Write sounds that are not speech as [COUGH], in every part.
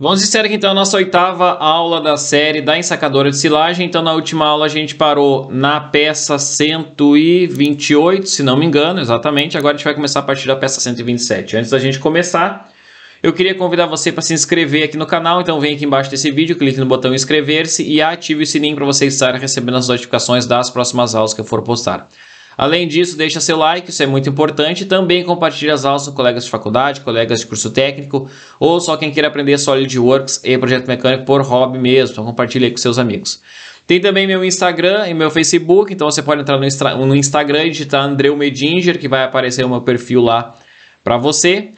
Vamos iniciar aqui então a nossa oitava aula da série da ensacadora de silagem. Então, na última aula a gente parou na peça 128, se não me engano, exatamente. Agora a gente vai começar a partir da peça 127. Antes da gente começar, eu queria convidar você para se inscrever aqui no canal. Então, vem aqui embaixo desse vídeo, clique no botão inscrever-se e ative o sininho para você estar recebendo as notificações das próximas aulas que eu for postar. Além disso, deixa seu like, isso é muito importante. Também compartilhe as aulas com colegas de faculdade, colegas de curso técnico ou só quem queira aprender SolidWorks e projeto mecânico por hobby mesmo. Então compartilhe aí com seus amigos. Tem também meu Instagram e meu Facebook, então você pode entrar no, Instagram e digitar Andreu Medinger, que vai aparecer o meu perfil lá para você.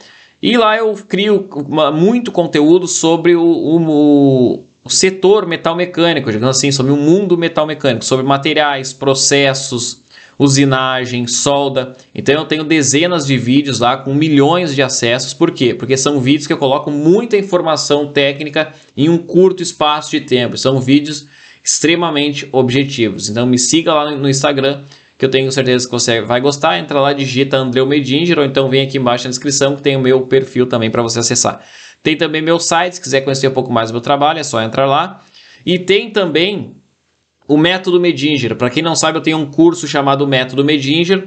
E lá eu crio muito conteúdo sobre o, o, o setor metal mecânico, digamos assim, sobre o mundo metal mecânico, sobre materiais, processos, usinagem, solda. Então eu tenho dezenas de vídeos lá com milhões de acessos. Por quê? Porque são vídeos que eu coloco muita informação técnica em um curto espaço de tempo. São vídeos extremamente objetivos. Então me siga lá no Instagram, que eu tenho certeza que você vai gostar. Entra lá, digita Andreu Medinger, ou então vem aqui embaixo na descrição que tem o meu perfil também para você acessar. Tem também meu site, se quiser conhecer um pouco mais do meu trabalho, é só entrar lá. E tem também o método Medinger. Para quem não sabe, eu tenho um curso chamado Método Medinger,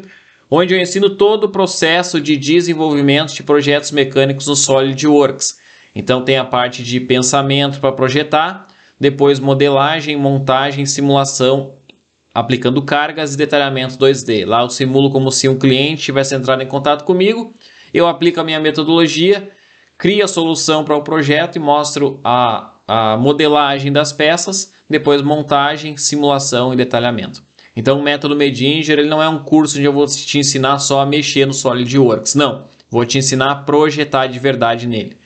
onde eu ensino todo o processo de desenvolvimento de projetos mecânicos no SolidWorks. Então tem a parte de pensamento para projetar, depois modelagem, montagem, simulação, aplicando cargas e detalhamento 2D. Lá eu simulo como se um cliente tivesse entrado em contato comigo, eu aplico a minha metodologia, crio a solução para o projeto e mostro a a modelagem das peças, depois montagem, simulação e detalhamento. Então, o método Medinger ele não é um curso onde eu vou te ensinar só a mexer no SolidWorks, não. Vou te ensinar a projetar de verdade nele.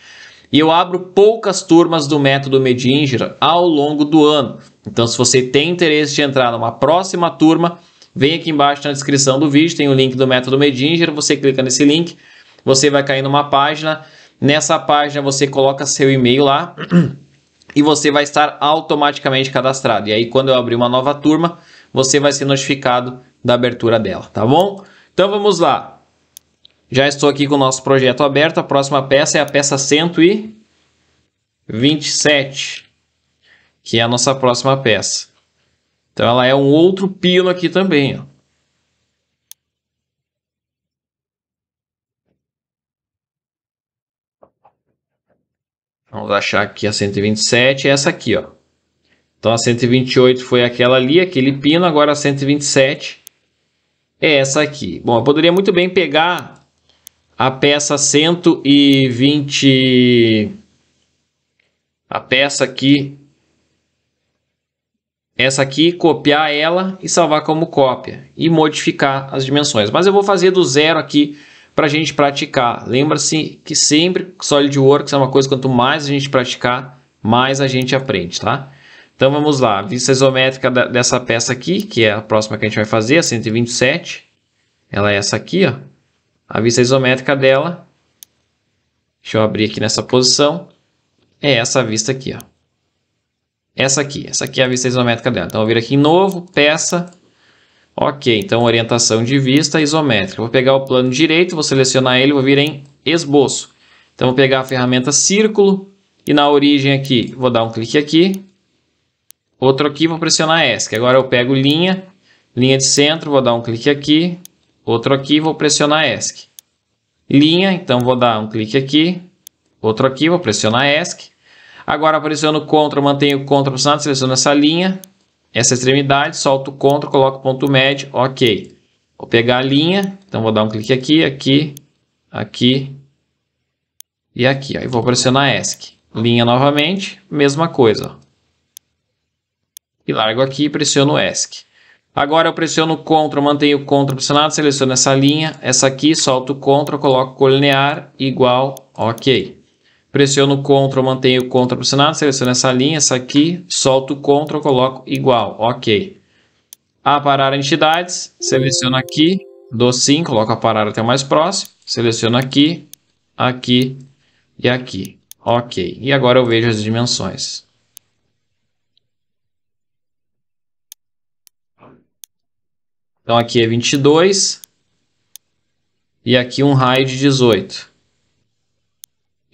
E eu abro poucas turmas do método Medinger ao longo do ano. Então, se você tem interesse de entrar numa próxima turma, vem aqui embaixo na descrição do vídeo, tem o link do método Medinger, você clica nesse link, você vai cair numa página. Nessa página você coloca seu e-mail lá. [CLEARS THROAT] e você vai estar automaticamente cadastrado. E aí, quando eu abrir uma nova turma, você vai ser notificado da abertura dela, tá bom? Então vamos lá. Já estou aqui com o nosso projeto aberto. A próxima peça é a peça 127, que é a nossa próxima peça. Então ela é um outro pino aqui também, ó. Vamos achar aqui a 127, é essa aqui, ó. Então a 128 foi aquela ali, aquele pino, agora a 127 é essa aqui. Bom, eu poderia muito bem pegar a peça 120 a peça aqui essa aqui, copiar ela e salvar como cópia e modificar as dimensões. Mas eu vou fazer do zero aqui para a gente praticar. Lembra-se que sempre SolidWorks é uma coisa, quanto mais a gente praticar, mais a gente aprende, tá? Então vamos lá, vista isométrica da, dessa peça aqui, que é a próxima que a gente vai fazer, a 127. Ela é essa aqui, ó. A vista isométrica dela, deixa eu abrir aqui nessa posição, é essa vista aqui, ó. Essa aqui, essa aqui é a vista isométrica dela. Então eu vir aqui em novo, peça, Ok, então orientação de vista isométrica. Vou pegar o plano direito, vou selecionar ele, vou vir em esboço. Então vou pegar a ferramenta círculo e na origem aqui, vou dar um clique aqui. Outro aqui, vou pressionar ESC. Agora eu pego linha, linha de centro, vou dar um clique aqui. Outro aqui, vou pressionar ESC. Linha, então vou dar um clique aqui. Outro aqui, vou pressionar ESC. Agora pressiono CTRL, mantenho o CTRL pressionado, seleciono essa linha essa extremidade, solto o CTRL, coloco o ponto médio, ok. Vou pegar a linha, então vou dar um clique aqui, aqui, aqui e aqui. Ó, e vou pressionar ESC. Linha novamente, mesma coisa. Ó. E largo aqui e pressiono ESC. Agora eu pressiono o CTRL, mantenho o CTRL pressionado, seleciono essa linha, essa aqui, solto o CTRL, coloco colinear, igual, ok pressiono o CTRL, mantenho o CTRL pressionado, seleciono essa linha, essa aqui, solto o CTRL, coloco igual, ok. Aparar entidades, seleciono aqui, dou sim, coloco aparar até o mais próximo, seleciono aqui, aqui e aqui, ok. E agora eu vejo as dimensões. Então aqui é 22 e aqui um raio de 18.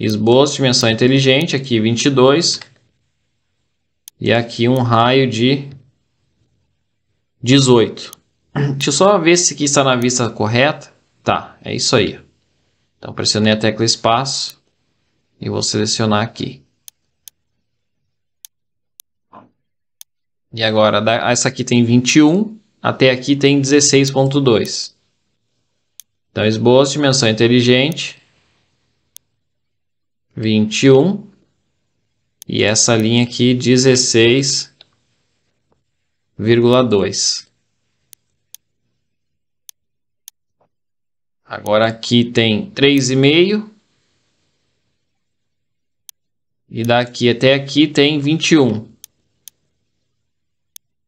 Esboço, dimensão inteligente, aqui 22. E aqui um raio de 18. Deixa eu só ver se aqui está na vista correta. Tá, é isso aí. Então pressionei a tecla espaço e vou selecionar aqui. E agora, essa aqui tem 21, até aqui tem 16.2. Então, esboço, dimensão inteligente, 21 e essa linha aqui 16,2. Agora aqui tem 3,5 e daqui até aqui tem 21.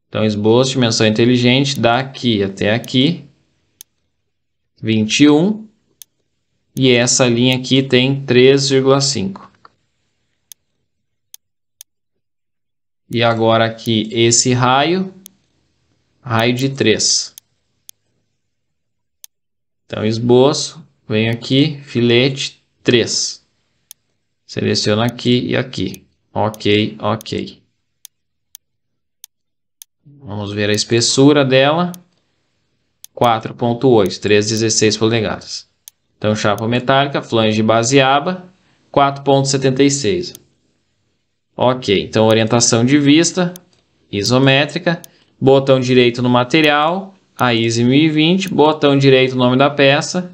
Então esboço dimensão inteligente daqui até aqui 21 e essa linha aqui tem 3,5. E agora aqui esse raio, raio de 3. Então esboço, venho aqui, filete 3. Seleciono aqui e aqui. Ok, ok. Vamos ver a espessura dela. 4.8, 3,16 polegadas. Então, chapa metálica, flange baseaba, 4.76. Ok, então orientação de vista, isométrica, botão direito no material, a ISE 1020, botão direito no nome da peça.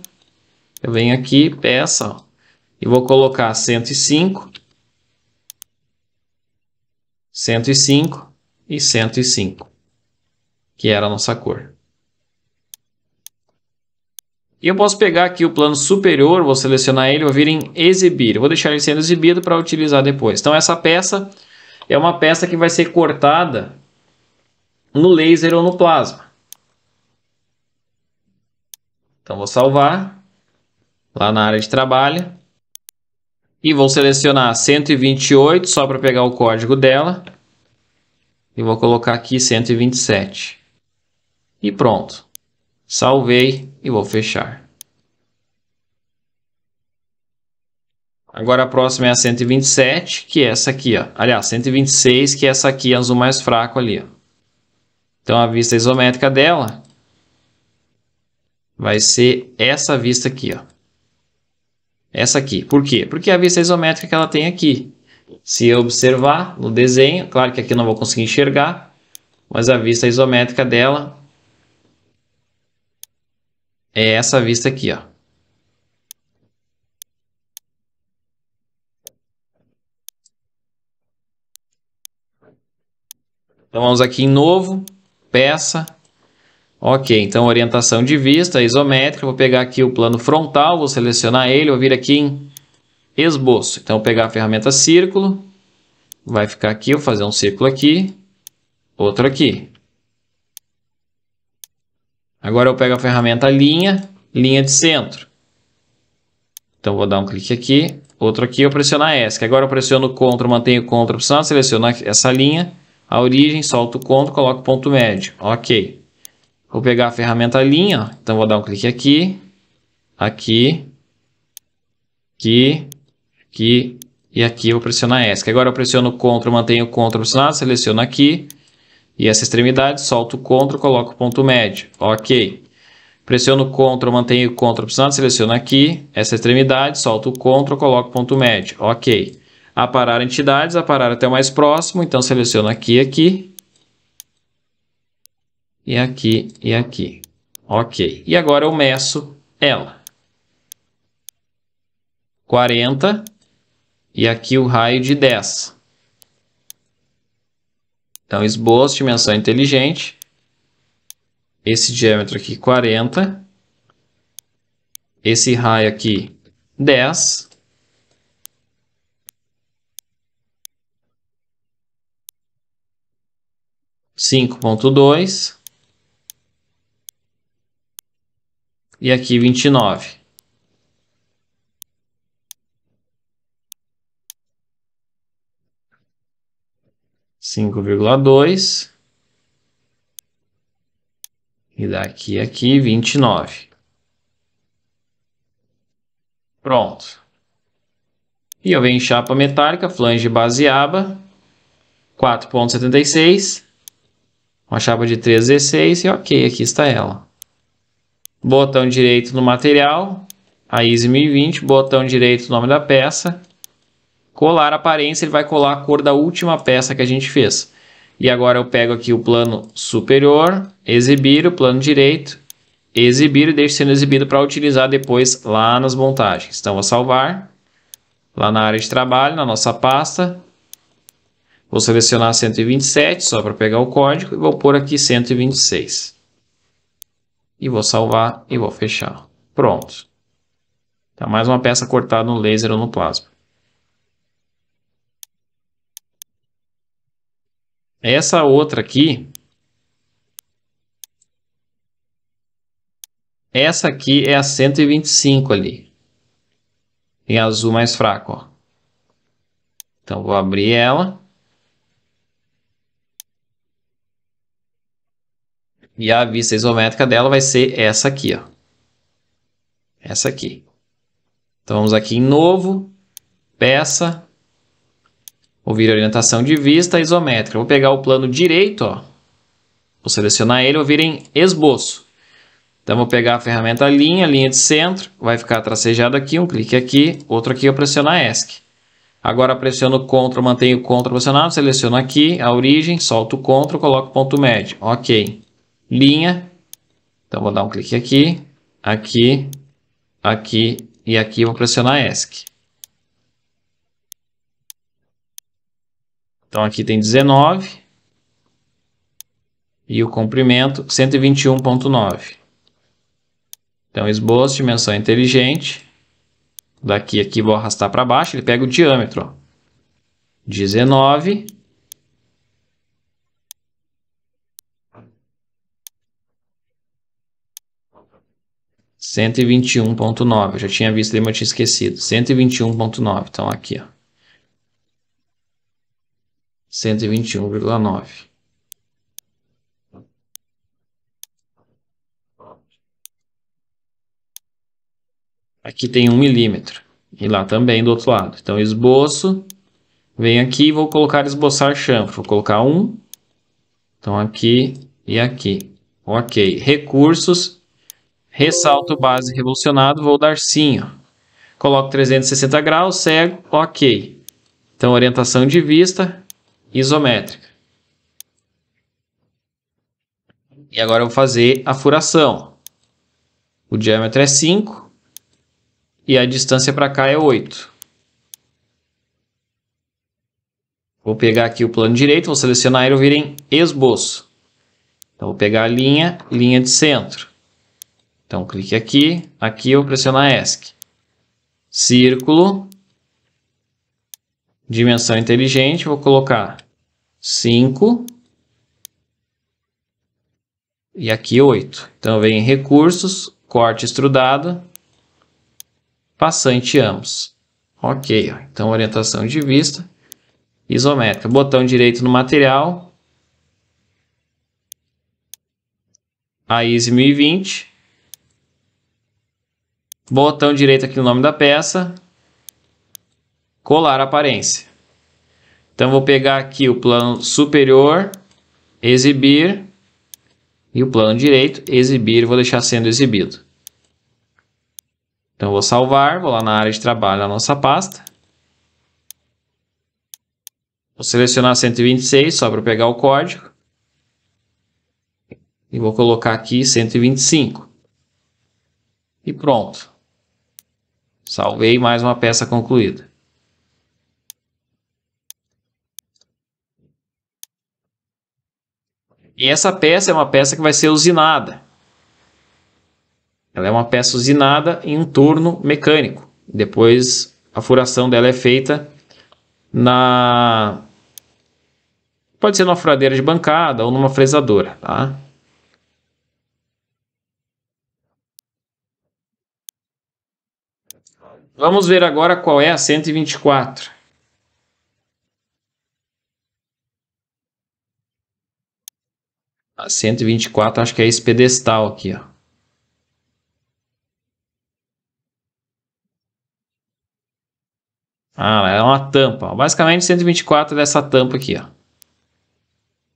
Eu venho aqui, peça, ó, e vou colocar 105, 105 e 105, que era a nossa cor. E eu posso pegar aqui o plano superior, vou selecionar ele, vou vir em exibir. Eu vou deixar ele sendo exibido para utilizar depois. Então essa peça é uma peça que vai ser cortada no laser ou no plasma. Então vou salvar lá na área de trabalho e vou selecionar 128 só para pegar o código dela e vou colocar aqui 127 e pronto salvei e vou fechar. Agora a próxima é a 127, que é essa aqui, ó. Aliás, 126, que é essa aqui, azul mais fraco ali, ó. Então a vista isométrica dela vai ser essa vista aqui, ó. Essa aqui. Por quê? Porque a vista isométrica que ela tem aqui. Se eu observar no desenho, claro que aqui eu não vou conseguir enxergar, mas a vista isométrica dela é essa vista aqui, ó. Então vamos aqui em novo, peça. Ok, então orientação de vista, isométrica. Vou pegar aqui o plano frontal, vou selecionar ele, vou vir aqui em esboço. Então vou pegar a ferramenta círculo, vai ficar aqui, vou fazer um círculo aqui, outro aqui. Agora eu pego a ferramenta linha, linha de centro. Então vou dar um clique aqui, outro aqui, eu pressiono a ESC. Agora eu pressiono CTRL, mantenho CTRL opcionado, seleciono essa linha, a origem, solto o CTRL, coloco o ponto médio. Ok. Vou pegar a ferramenta linha, então vou dar um clique aqui, aqui, aqui, aqui e aqui eu pressiono a ESC. Agora eu pressiono CTRL, mantenho CTRL opcionado, seleciono aqui, e essa extremidade, solto o CTRL, coloco o ponto médio, ok. Pressiono o CTRL, mantenho o CTRL pressionado, seleciono aqui, essa extremidade, solto o CTRL, coloco o ponto médio, ok. Aparar entidades, aparar até o mais próximo, então seleciono aqui, aqui, e aqui, e aqui. Ok, e agora eu meço ela. 40, e aqui o raio de 10. Então, esboço, dimensão inteligente. Esse diâmetro aqui, 40. Esse raio aqui, 10. Cinco ponto dois e aqui vinte e nove 5,2. E daqui a aqui, 29. Pronto. E eu venho em chapa metálica, flange baseaba, 4.76. Uma chapa de 3,16 e ok, aqui está ela. Botão direito no material, a ISO 1020, botão direito no nome da peça, colar a aparência, ele vai colar a cor da última peça que a gente fez. E agora eu pego aqui o plano superior, exibir o plano direito, exibir e deixo sendo exibido para utilizar depois lá nas montagens. Então vou salvar, lá na área de trabalho, na nossa pasta, vou selecionar 127 só para pegar o código e vou pôr aqui 126. E vou salvar e vou fechar. Pronto. Tá mais uma peça cortada no laser ou no plasma. Essa outra aqui, essa aqui é a 125 ali, em azul mais fraco, ó. Então vou abrir ela. E a vista isométrica dela vai ser essa aqui, ó. Essa aqui. Então vamos aqui em novo, peça, ouvir orientação de vista isométrica. Vou pegar o plano direito, ó, vou selecionar ele, vou vir em esboço. Então vou pegar a ferramenta linha, linha de centro, vai ficar tracejado aqui, um clique aqui, outro aqui eu pressionar ESC. Agora pressiono CTRL, mantenho o CTRL pressionado, seleciono aqui a origem, solto o CTRL, coloco ponto médio. Ok. Linha. Então vou dar um clique aqui, aqui, aqui e aqui vou pressionar ESC. Então aqui tem 19 e o comprimento 121.9. Então esboço, dimensão inteligente. Daqui aqui vou arrastar para baixo, ele pega o diâmetro, ó. 19 121.9, eu já tinha visto ali, mas eu tinha esquecido. 121.9, então aqui, ó. 121,9. Aqui tem um milímetro. E lá também do outro lado. Então, esboço. Venho aqui e vou colocar esboçar chanfro. Vou colocar um. Então, aqui e aqui. Ok. Recursos. Ressalto base revolucionado. Vou dar sim. Coloco 360 graus. Cego. Ok. Então, orientação de vista isométrica. E agora eu vou fazer a furação. O diâmetro é 5 e a distância para cá é 8. Vou pegar aqui o plano direito, vou selecionar ele e vir em esboço. Então vou pegar a linha, linha de centro. Então clique aqui, aqui eu vou pressionar ESC. Círculo, dimensão inteligente, vou colocar 5 e aqui 8. Então vem recursos, corte Extrudado, passante ambos. Ok, ó. então orientação de vista isométrica. Botão direito no material. A ISE 1020. Botão direito aqui no nome da peça colar aparência. Então vou pegar aqui o plano superior, exibir e o plano direito, exibir, vou deixar sendo exibido. Então vou salvar, vou lá na área de trabalho na nossa pasta. Vou selecionar 126 só para pegar o código. E vou colocar aqui 125. E pronto. Salvei mais uma peça concluída. E essa peça é uma peça que vai ser usinada. Ela é uma peça usinada em um torno mecânico. Depois a furação dela é feita na pode ser numa furadeira de bancada ou numa fresadora, tá? Vamos ver agora qual é a 124. A ah, 124, acho que é esse pedestal aqui, ó. Ah, é uma tampa. Basicamente, 124 dessa tampa aqui, ó.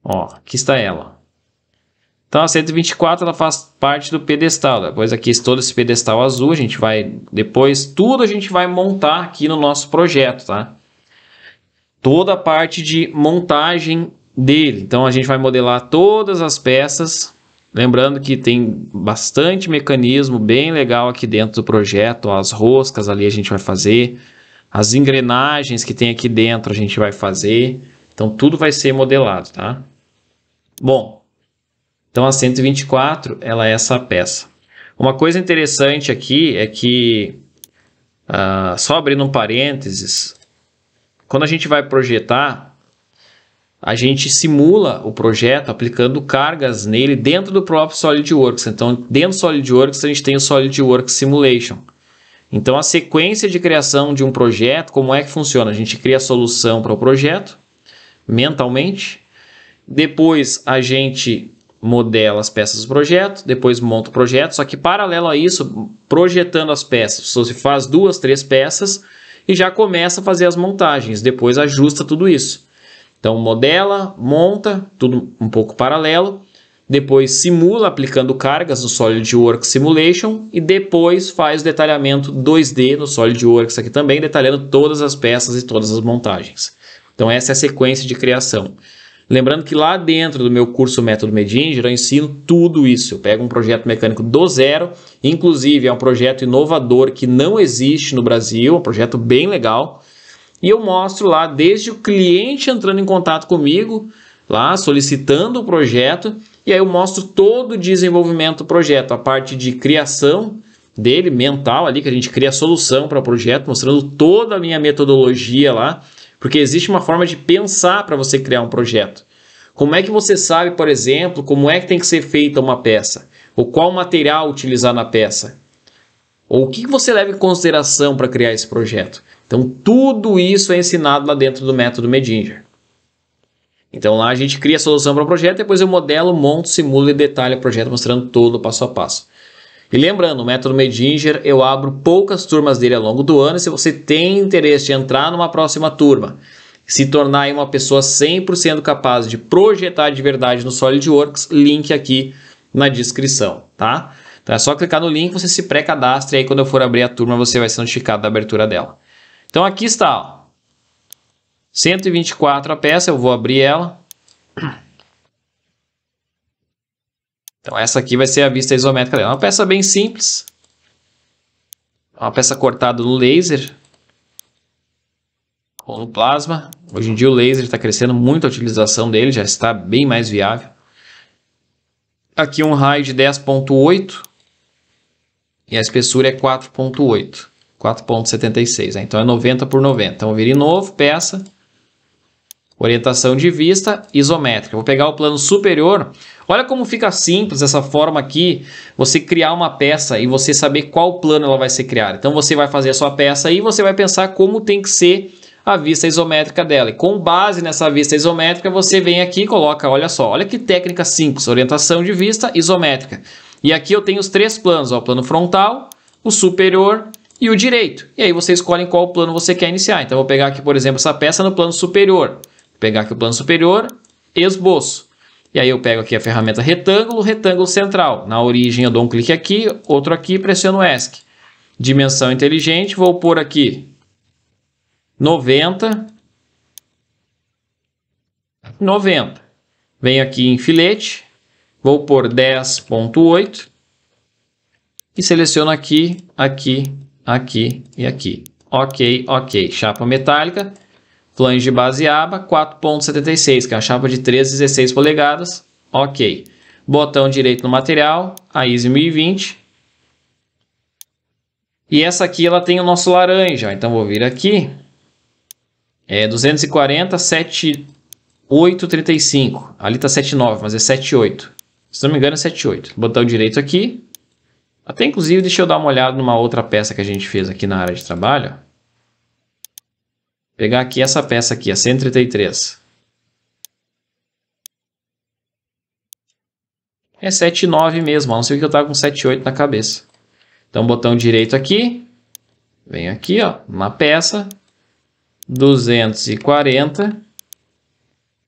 Ó, aqui está ela. Então, a 124, ela faz parte do pedestal. Depois aqui, todo esse pedestal azul, a gente vai... Depois, tudo a gente vai montar aqui no nosso projeto, tá? Toda a parte de montagem dele. Então a gente vai modelar todas as peças, lembrando que tem bastante mecanismo bem legal aqui dentro do projeto, as roscas ali a gente vai fazer, as engrenagens que tem aqui dentro a gente vai fazer. Então tudo vai ser modelado, tá? Bom, então a 124 ela é essa peça. Uma coisa interessante aqui é que, uh, só abrindo um parênteses, quando a gente vai projetar, a gente simula o projeto aplicando cargas nele dentro do próprio SolidWorks. Então, dentro do SolidWorks, a gente tem o SolidWorks Simulation. Então, a sequência de criação de um projeto, como é que funciona? A gente cria a solução para o projeto, mentalmente. Depois, a gente modela as peças do projeto, depois monta o projeto. Só que, paralelo a isso, projetando as peças, você faz duas, três peças e já começa a fazer as montagens. Depois, ajusta tudo isso. Então, modela, monta, tudo um pouco paralelo. Depois simula aplicando cargas no SolidWorks Simulation e depois faz o detalhamento 2D no SolidWorks aqui também, detalhando todas as peças e todas as montagens. Então essa é a sequência de criação. Lembrando que lá dentro do meu curso Método Medinger eu ensino tudo isso. Eu pego um projeto mecânico do zero, inclusive é um projeto inovador que não existe no Brasil, é um projeto bem legal, e eu mostro lá desde o cliente entrando em contato comigo, lá solicitando o projeto, e aí eu mostro todo o desenvolvimento do projeto, a parte de criação dele, mental ali, que a gente cria a solução para o projeto, mostrando toda a minha metodologia lá, porque existe uma forma de pensar para você criar um projeto. Como é que você sabe, por exemplo, como é que tem que ser feita uma peça? Ou qual material utilizar na peça? Ou o que você leva em consideração para criar esse projeto? Então, tudo isso é ensinado lá dentro do método Medinger. Então, lá a gente cria a solução para o projeto, depois eu modelo, monto, simulo e detalho o projeto, mostrando todo passo a passo. E lembrando, o método Medinger, eu abro poucas turmas dele ao longo do ano. E se você tem interesse de entrar numa próxima turma, se tornar uma pessoa 100% capaz de projetar de verdade no SolidWorks, link aqui na descrição, tá? Então é só clicar no link, você se pré-cadastre e aí quando eu for abrir a turma você vai ser notificado da abertura dela. Então aqui está, ó, 124 a peça, eu vou abrir ela. Então essa aqui vai ser a vista isométrica dela. É uma peça bem simples. É uma peça cortada no laser ou no plasma. Hoje em dia o laser está crescendo muito a utilização dele, já está bem mais viável. Aqui um raio de 10.8 e a espessura é 4.8, 4.76, né? então é 90 por 90. Então, eu virei novo, peça, orientação de vista isométrica. Vou pegar o plano superior. Olha como fica simples essa forma aqui, você criar uma peça e você saber qual plano ela vai ser criada. Então você vai fazer a sua peça e você vai pensar como tem que ser a vista isométrica dela. E com base nessa vista isométrica, você vem aqui e coloca, olha só, olha que técnica simples, orientação de vista isométrica. E aqui eu tenho os três planos, ó, o plano frontal, o superior e o direito. E aí você escolhe qual plano você quer iniciar. Então eu vou pegar aqui, por exemplo, essa peça no plano superior. Vou pegar aqui o plano superior, esboço. E aí eu pego aqui a ferramenta retângulo, retângulo central. Na origem eu dou um clique aqui, outro aqui, pressiono ESC. Dimensão inteligente, vou pôr aqui 90, 90. Venho aqui em filete, Vou por 10.8 e seleciono aqui, aqui, aqui e aqui. Ok, ok. Chapa metálica, flange base aba 4.76, que é a chapa de 3,16 polegadas. Ok. Botão direito no material, a ISO 1020. E essa aqui ela tem o nosso laranja, então vou vir aqui. É 240, 35. Ali está 79, mas é 78. Se não me engano é 78. Botão direito aqui. Até inclusive deixa eu dar uma olhada numa outra peça que a gente fez aqui na área de trabalho. Pegar aqui essa peça aqui, a 133. É 79 mesmo, a não ser que eu tava com 78 na cabeça. Então botão direito aqui, vem aqui, ó, na peça, 240,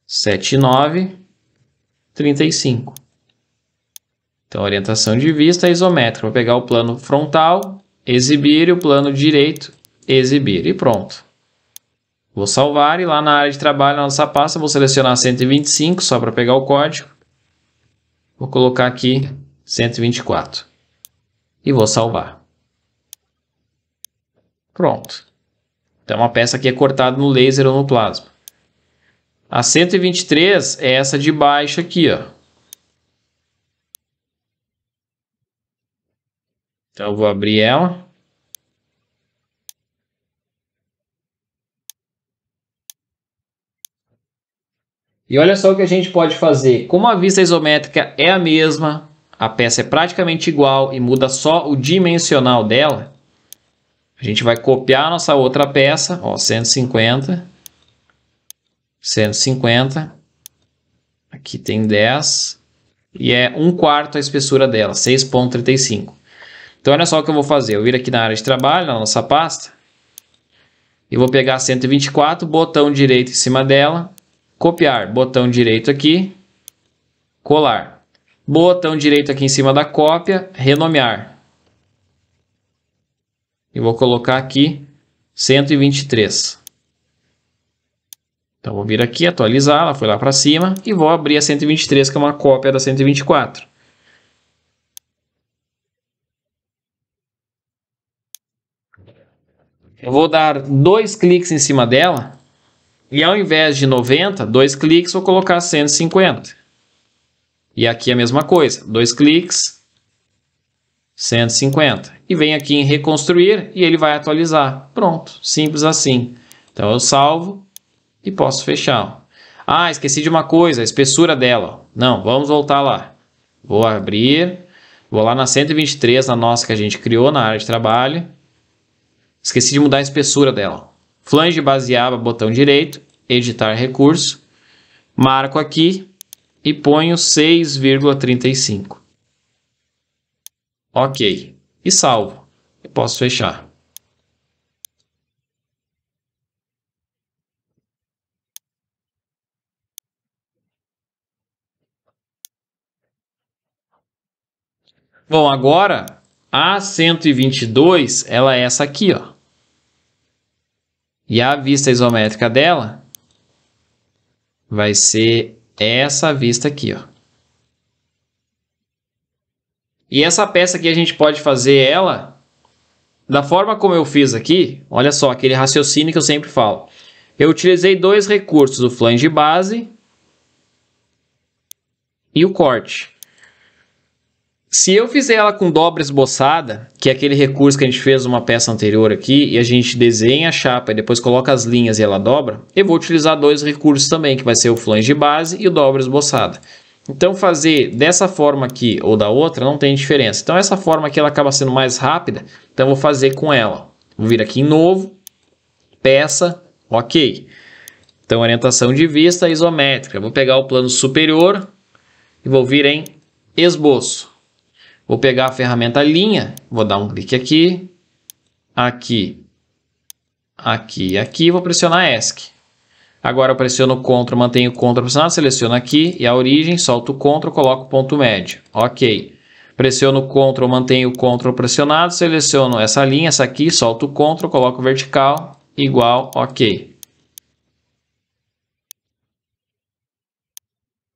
79, 35. Então, orientação de vista é isométrica. Vou pegar o plano frontal, exibir, e o plano direito, exibir. E pronto. Vou salvar e lá na área de trabalho, na nossa pasta, vou selecionar 125 só para pegar o código. Vou colocar aqui 124 e vou salvar. Pronto. Então, uma peça que é cortada no laser ou no plasma. A 123 é essa de baixo aqui, ó. Então, eu vou abrir ela. E olha só o que a gente pode fazer. Como a vista isométrica é a mesma, a peça é praticamente igual e muda só o dimensional dela, a gente vai copiar a nossa outra peça, ó, 150, 150, aqui tem 10, e é 1 quarto a espessura dela, 6.35. Então olha só o que eu vou fazer. Eu vir aqui na área de trabalho, na nossa pasta. E vou pegar 124, botão direito em cima dela. Copiar, botão direito aqui. Colar. Botão direito aqui em cima da cópia, renomear. E vou colocar aqui 123. Então vou vir aqui, atualizar, ela foi lá para cima e vou abrir a 123, que é uma cópia da 124. eu vou dar dois cliques em cima dela e ao invés de 90, dois cliques, vou colocar 150. E aqui a mesma coisa, dois cliques, 150. E vem aqui em reconstruir e ele vai atualizar. Pronto, simples assim. Então eu salvo e posso fechar. Ah, esqueci de uma coisa, a espessura dela. Não, vamos voltar lá. Vou abrir, vou lá na 123, na nossa que a gente criou, na área de trabalho. Esqueci de mudar a espessura dela. Flange baseava botão direito, editar recurso, marco aqui e ponho 6,35. Ok. E salvo. Eu posso fechar. Bom, agora a 122, ela é essa aqui, ó. E a vista isométrica dela vai ser essa vista aqui, ó. E essa peça aqui a gente pode fazer ela da forma como eu fiz aqui, olha só, aquele raciocínio que eu sempre falo. Eu utilizei dois recursos, o flange base e o corte. Se eu fizer ela com dobra esboçada, que é aquele recurso que a gente fez uma peça anterior aqui, e a gente desenha a chapa e depois coloca as linhas e ela dobra, eu vou utilizar dois recursos também, que vai ser o flange base e o dobra esboçada. Então, fazer dessa forma aqui ou da outra não tem diferença. Então, essa forma aqui ela acaba sendo mais rápida, então eu vou fazer com ela. Vou vir aqui em novo, peça, ok. Então, orientação de vista isométrica. Vou pegar o plano superior e vou vir em esboço. Vou pegar a ferramenta linha, vou dar um clique aqui, aqui, aqui e aqui, vou pressionar ESC. Agora eu pressiono CTRL, mantenho CTRL pressionado, seleciono aqui e a origem, solto o CTRL, coloco o ponto médio. Ok. Pressiono CTRL, mantenho CTRL pressionado, seleciono essa linha, essa aqui, solto o CTRL, coloco vertical, igual, ok.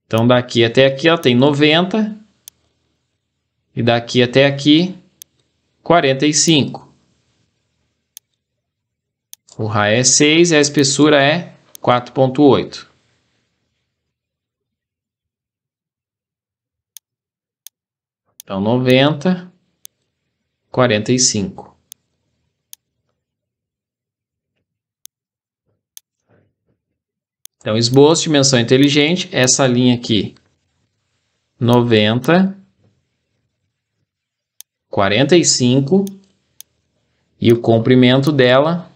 Então daqui até aqui ela tem 90, e daqui até aqui, 45. O raio é 6 e a espessura é 4.8. Então, 90, 45. Então, esboço, dimensão inteligente, essa linha aqui, 90, 45 e o comprimento dela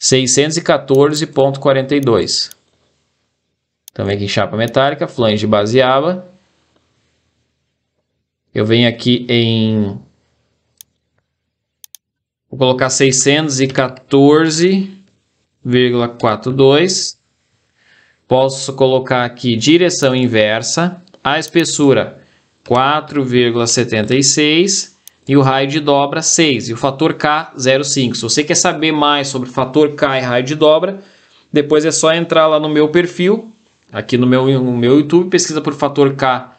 614.42. Também então, aqui em chapa metálica, flange baseava. Eu venho aqui em Vou colocar 614,42. Posso colocar aqui direção inversa, a espessura 4,76 e o raio de dobra 6 e o fator K 0,5. Se você quer saber mais sobre fator K e raio de dobra, depois é só entrar lá no meu perfil, aqui no meu, no meu YouTube, pesquisa por fator K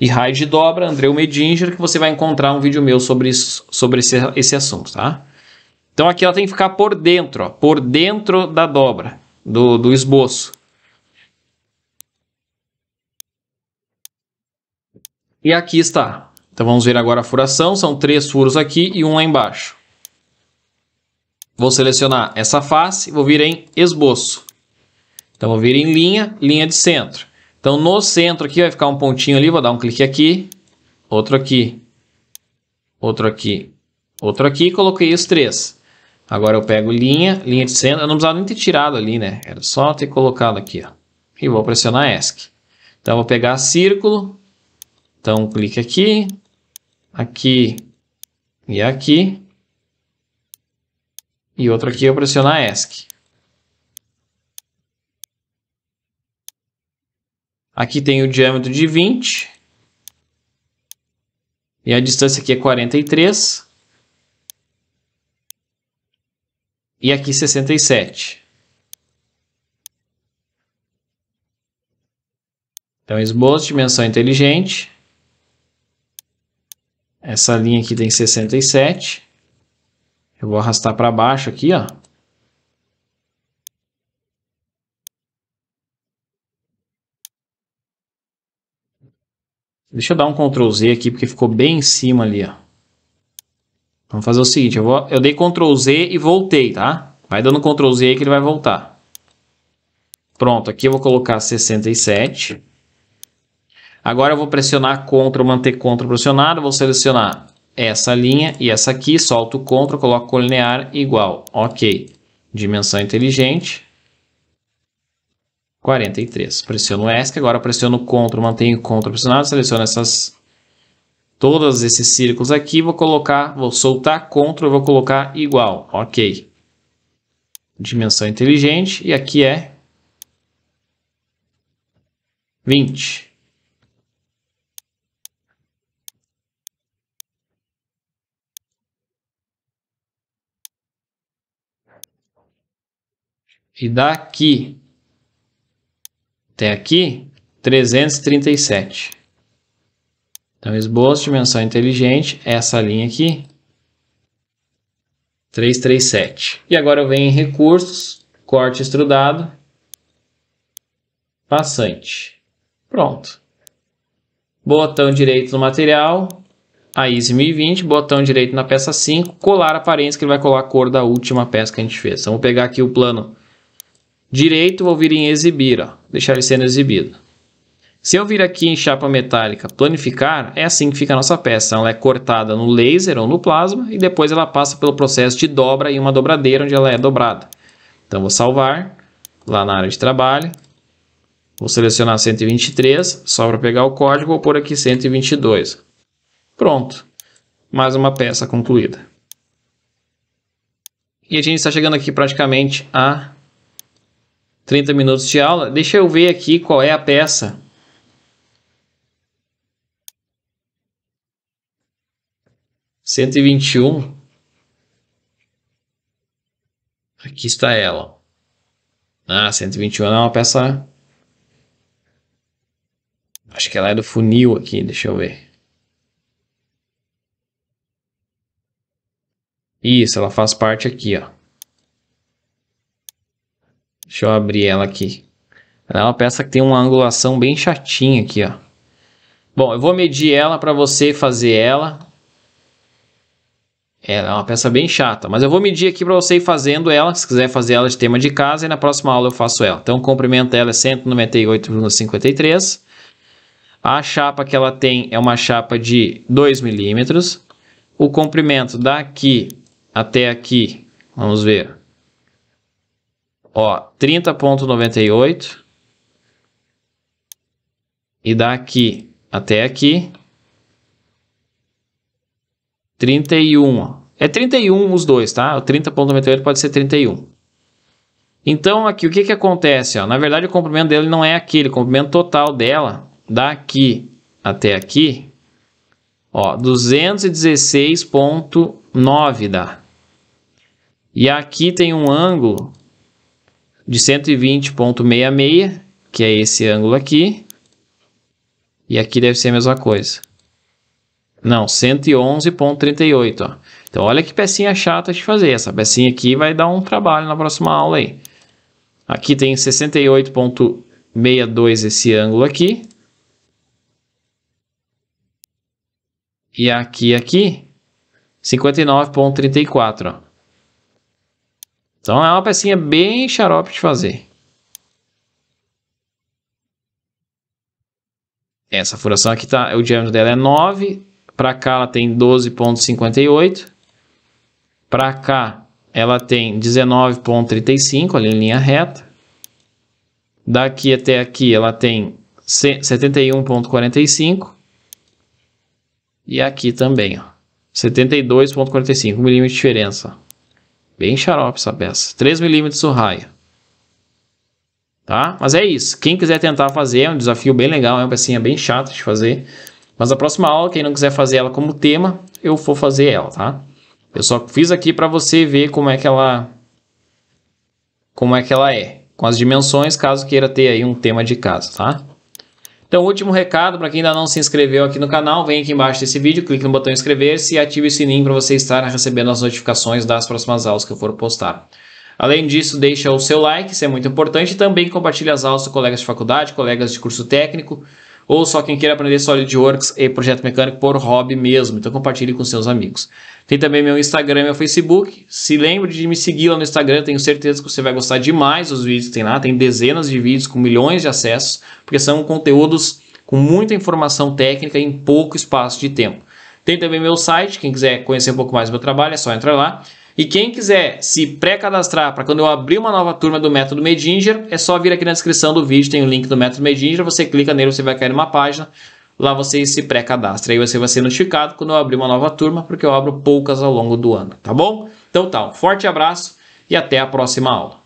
e raio de dobra, Andreu Medinger, que você vai encontrar um vídeo meu sobre, isso, sobre esse, esse assunto, tá? Então aqui ela tem que ficar por dentro, ó, por dentro da dobra, do, do esboço. E aqui está. Então vamos ver agora a furação. São três furos aqui e um lá embaixo. Vou selecionar essa face, vou vir em esboço. Então vou vir em linha, linha de centro. Então no centro aqui vai ficar um pontinho ali, vou dar um clique aqui, outro aqui, outro aqui, outro aqui coloquei os três. Agora eu pego linha, linha de centro, eu não precisava nem ter tirado ali, né? Era só ter colocado aqui, ó. E vou pressionar ESC. Então vou pegar círculo, então, clique aqui, aqui e aqui. E outro aqui eu é pressionar ESC. Aqui tem o diâmetro de 20. E a distância aqui é 43. E aqui 67. Então, esboço, dimensão inteligente. Essa linha aqui tem 67. Eu vou arrastar para baixo aqui, ó. Deixa eu dar um Ctrl Z aqui, porque ficou bem em cima ali, ó. Vamos fazer o seguinte, eu, vou, eu dei Ctrl Z e voltei, tá? Vai dando Ctrl Z aí que ele vai voltar. Pronto, aqui eu vou colocar 67. Agora eu vou pressionar CTRL, manter CTRL pressionado, vou selecionar essa linha e essa aqui, solto CTRL, coloco colinear igual, ok. Dimensão inteligente, 43. Pressiono ESC, agora pressiono CTRL, mantenho CTRL pressionado, seleciono essas, todos esses círculos aqui, vou colocar, vou soltar CTRL, vou colocar igual, ok. Dimensão inteligente, e aqui é 20. e daqui até aqui, 337. Então, esboço, dimensão inteligente, essa linha aqui, 337. E agora eu venho em recursos, corte extrudado passante. Pronto. Botão direito no material, a ISO 1020, botão direito na peça 5, colar a aparência que ele vai colar a cor da última peça que a gente fez. Então, vou pegar aqui o plano direito, vou vir em exibir, ó, deixar ele sendo exibido. Se eu vir aqui em chapa metálica planificar, é assim que fica a nossa peça. Ela é cortada no laser ou no plasma e depois ela passa pelo processo de dobra em uma dobradeira onde ela é dobrada. Então vou salvar lá na área de trabalho. Vou selecionar 123, só para pegar o código, vou pôr aqui 122. Pronto. Mais uma peça concluída. E a gente está chegando aqui praticamente a 30 minutos de aula. Deixa eu ver aqui qual é a peça. Cento e vinte e um. Aqui está ela. Ah, 121 é uma peça. Né? Acho que ela é do funil aqui, deixa eu ver. Isso, ela faz parte aqui, ó. Deixa eu abrir ela aqui. Ela é uma peça que tem uma angulação bem chatinha aqui, ó. Bom, eu vou medir ela para você fazer ela. É, ela é uma peça bem chata, mas eu vou medir aqui para você ir fazendo ela, se quiser fazer ela de tema de casa, e na próxima aula eu faço ela. Então, o comprimento dela é 198,53. A chapa que ela tem é uma chapa de 2 milímetros. O comprimento daqui até aqui, vamos ver, Ó, 30.98 e daqui até aqui 31. É 31 os dois, tá? O 30.98 pode ser 31. Então, aqui, o que, que acontece? Ó? Na verdade, o comprimento dele não é aquele. É o comprimento total dela, daqui até aqui, 216.9 dá. E aqui tem um ângulo de 120.66, que é esse ângulo aqui. E aqui deve ser a mesma coisa. Não, 111.38, Então, olha que pecinha chata de fazer. Essa pecinha aqui vai dar um trabalho na próxima aula aí. Aqui tem 68.62 esse ângulo aqui. E aqui, aqui, 59.34, então é uma pecinha bem xarope de fazer. Essa furação aqui tá, o diâmetro dela é 9, para cá ela tem 12.58, para cá ela tem 19.35 ali em linha reta. Daqui até aqui ela tem 71.45 e aqui também, ó, 72.45 milímetros de diferença. Bem xarope essa peça. 3mm o raio. Tá? Mas é isso. Quem quiser tentar fazer, é um desafio bem legal. É uma pecinha bem chata de fazer. Mas a próxima aula, quem não quiser fazer ela como tema, eu vou fazer ela, tá? Eu só fiz aqui para você ver como é que ela... Como é que ela é. Com as dimensões, caso queira ter aí um tema de casa, tá? Então, último recado para quem ainda não se inscreveu aqui no canal, vem aqui embaixo desse vídeo, clique no botão inscrever-se e ative o sininho para você estar recebendo as notificações das próximas aulas que eu for postar. Além disso, deixa o seu like, isso é muito importante, e também compartilhe as aulas com colegas de faculdade, colegas de curso técnico, ou só quem queira aprender SolidWorks e projeto mecânico por hobby mesmo. Então compartilhe com seus amigos. Tem também meu Instagram e meu Facebook. Se lembre de me seguir lá no Instagram, tenho certeza que você vai gostar demais dos vídeos que tem lá. Tem dezenas de vídeos com milhões de acessos, porque são conteúdos com muita informação técnica em pouco espaço de tempo. Tem também meu site, quem quiser conhecer um pouco mais do meu trabalho é só entrar lá. E quem quiser se pré-cadastrar para quando eu abrir uma nova turma do Método Medinger, é só vir aqui na descrição do vídeo, tem o link do Método Medinger, você clica nele, você vai cair numa página, lá você se pré-cadastra. Aí você vai ser notificado quando eu abrir uma nova turma, porque eu abro poucas ao longo do ano, tá bom? Então tá, um forte abraço e até a próxima aula.